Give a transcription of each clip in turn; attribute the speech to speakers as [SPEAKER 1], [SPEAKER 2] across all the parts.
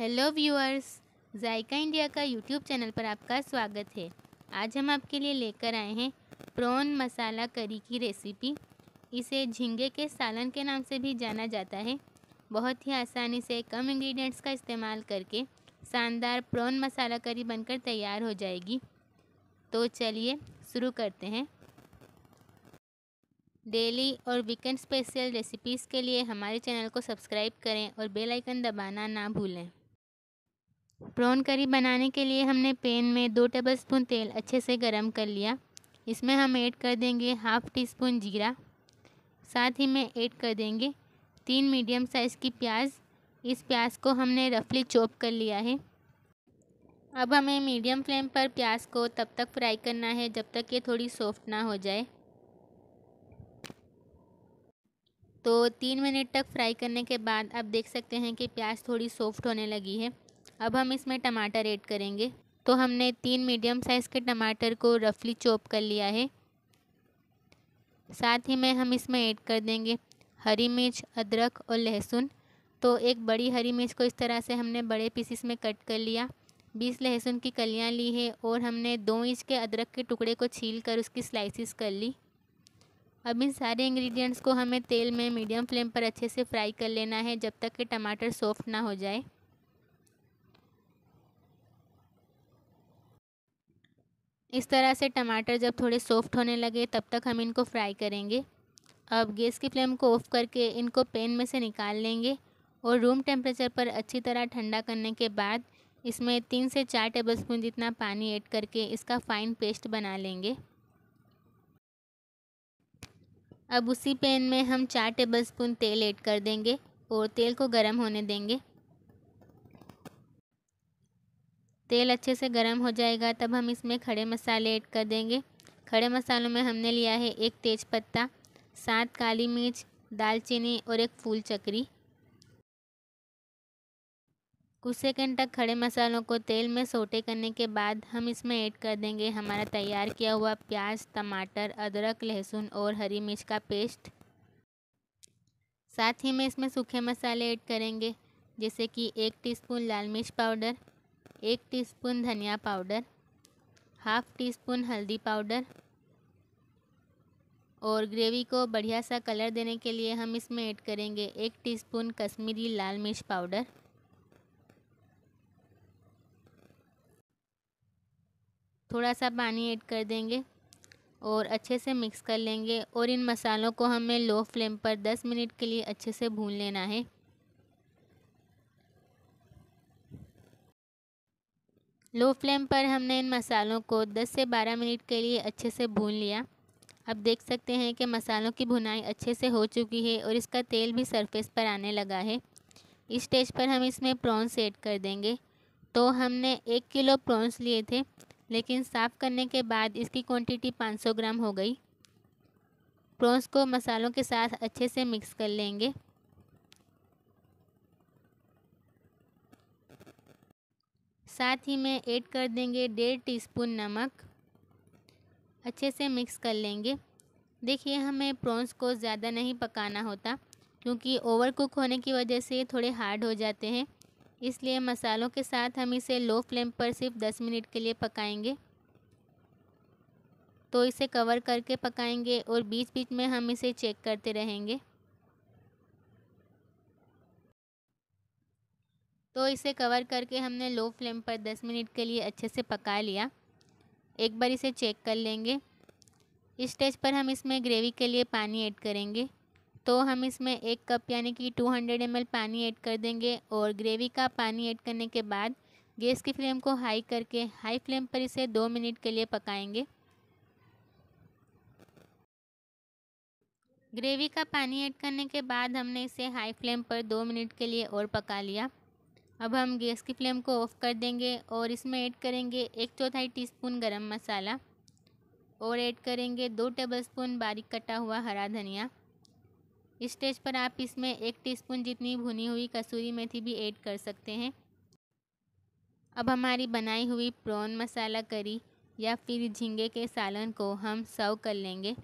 [SPEAKER 1] hello viewers Zaika India का YouTube channel पर आपका स्वागत है आज हम आपके लिए लेकर आए हैं प्रॉन मसाला करी की रेसिपी इसे झींगे के सालन के नाम से भी जाना जाता है बहुत ही आसानी से कम इंग्रेडिएंट्स का इस्तेमाल करके शानदार प्रॉन मसाला करी बनकर तैयार हो जाएगी तो चलिए शुरू करते हैं डेली और वीकेंड स्पेशल रेसिपीज़ के लिए हमारे चैनल को सब्सक्राइब करें और बेल आइकन दबाना ना भूलें प्रॉन करी बनाने के लिए हमने पेन में दो टेबलस्पून तेल अच्छे से गर्म कर लिया इसमें हम ऐड कर देंगे हाफ़ टी स्पून जीरा साथ ही में ऐड कर देंगे तीन मीडियम साइज़ की प्याज इस प्याज को हमने रफली चॉप कर लिया है अब हमें मीडियम फ्लेम पर प्याज को तब तक फ्राई करना है जब तक ये थोड़ी सॉफ्ट ना हो जाए तो तीन मिनट तक फ्राई करने के बाद आप देख सकते हैं कि प्याज थोड़ी सॉफ्ट होने लगी है अब हम इसमें टमाटर ऐड करेंगे तो हमने तीन मीडियम साइज़ के टमाटर को रफली चॉप कर लिया है साथ ही में हम इसमें ऐड कर देंगे हरी मिर्च अदरक और लहसुन तो एक बड़ी हरी मिर्च को इस तरह से हमने बड़े पीसीस में कट कर लिया बीस लहसुन की कलियां ली है और हमने दो इंच के अदरक के टुकड़े को छील कर उसकी स्लाइसिस कर ली अब इन सारे इंग्रेडिएंट्स को हमें तेल में मीडियम फ्लेम पर अच्छे से फ्राई कर लेना है जब तक कि टमाटर सॉफ्ट ना हो जाए इस तरह से टमाटर जब थोड़े सॉफ्ट होने लगे तब तक हम इनको फ्राई करेंगे अब गैस की फ्लेम को ऑफ़ करके इनको पैन में से निकाल लेंगे और रूम टेम्परेचर पर अच्छी तरह ठंडा करने के बाद इसमें तीन से चार टेबल स्पून जितना पानी ऐड करके इसका फ़ाइन पेस्ट बना लेंगे अब उसी पैन में हम चार टेबल स्पून तेल ऐड कर देंगे और तेल को गर्म होने देंगे तेल अच्छे से गर्म हो जाएगा तब हम इसमें खड़े मसाले ऐड कर देंगे खड़े मसालों में हमने लिया है एक तेज पत्ता सात काली मिर्च दालचीनी और एक फूल चक्री कुछ सेकेंड तक खड़े मसालों को तेल में सोटे करने के बाद हम इसमें ऐड कर देंगे हमारा तैयार किया हुआ प्याज टमाटर अदरक लहसुन और हरी मिर्च का पेस्ट साथ ही में इसमें सूखे मसाले ऐड करेंगे जैसे कि एक टीस्पून लाल मिर्च पाउडर एक टीस्पून धनिया पाउडर हाफ़ टी स्पून हल्दी पाउडर और ग्रेवी को बढ़िया सा कलर देने के लिए हम इसमें ऐड करेंगे एक टीस्पून कश्मीरी लाल मिर्च पाउडर थोड़ा सा पानी ऐड कर देंगे और अच्छे से मिक्स कर लेंगे और इन मसालों को हमें लो फ्लेम पर 10 मिनट के लिए अच्छे से भून लेना है लो फ्लेम पर हमने इन मसालों को 10 से 12 मिनट के लिए अच्छे से भून लिया अब देख सकते हैं कि मसालों की भुनाई अच्छे से हो चुकी है और इसका तेल भी सरफेस पर आने लगा है इस स्टेज पर हम इसमें प्रॉन्स ऐड कर देंगे तो हमने एक किलो प्रॉन्स लिए थे लेकिन साफ़ करने के बाद इसकी क्वांटिटी 500 ग्राम हो गई प्रॉन्स को मसालों के साथ अच्छे से मिक्स कर लेंगे साथ ही में ऐड कर देंगे डेढ़ टीस्पून नमक अच्छे से मिक्स कर लेंगे देखिए हमें प्रॉन्स को ज़्यादा नहीं पकाना होता क्योंकि ओवर कुक होने की वजह से थोड़े हार्ड हो जाते हैं इसलिए मसालों के साथ हम इसे लो फ्लेम पर सिर्फ 10 मिनट के लिए पकाएंगे तो इसे कवर करके पकाएंगे और बीच बीच में हम इसे चेक करते रहेंगे तो इसे कवर करके हमने लो फ्लेम पर 10 मिनट के लिए अच्छे से पका लिया एक बार इसे चेक कर लेंगे इस स्टेज पर हम इसमें ग्रेवी के लिए पानी ऐड करेंगे तो हम इसमें एक कप यानी कि 200 हंड्रेड पानी ऐड कर देंगे और ग्रेवी का पानी ऐड करने के बाद गैस की फ्लेम को हाई करके हाई फ्लेम पर इसे दो मिनट के लिए पकाएंगे ग्रेवी का पानी ऐड करने के बाद हमने इसे हाई फ्लेम पर दो मिनट के लिए और पका लिया अब हम गैस की फ्लेम को ऑफ़ कर देंगे और इसमें ऐड करेंगे एक चौथाई टीस्पून गरम मसाला और ऐड करेंगे दो टेबलस्पून बारीक कटा हुआ हरा धनिया इस स्टेज पर आप इसमें एक टीस्पून जितनी भुनी हुई कसूरी मेथी भी ऐड कर सकते हैं अब हमारी बनाई हुई प्रॉन मसाला करी या फिर झींगे के सालन को हम सर्व कर लेंगे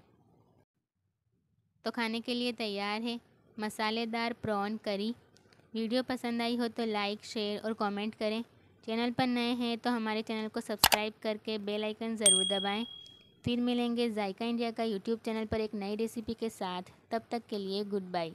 [SPEAKER 1] तो खाने के लिए तैयार है मसालेदार प्रॉन करी वीडियो पसंद आई हो तो लाइक शेयर और कमेंट करें चैनल पर नए हैं तो हमारे चैनल को सब्सक्राइब करके बेल आइकन ज़रूर दबाएं फिर मिलेंगे जायका इंडिया का यूट्यूब चैनल पर एक नई रेसिपी के साथ तब तक के लिए गुड बाई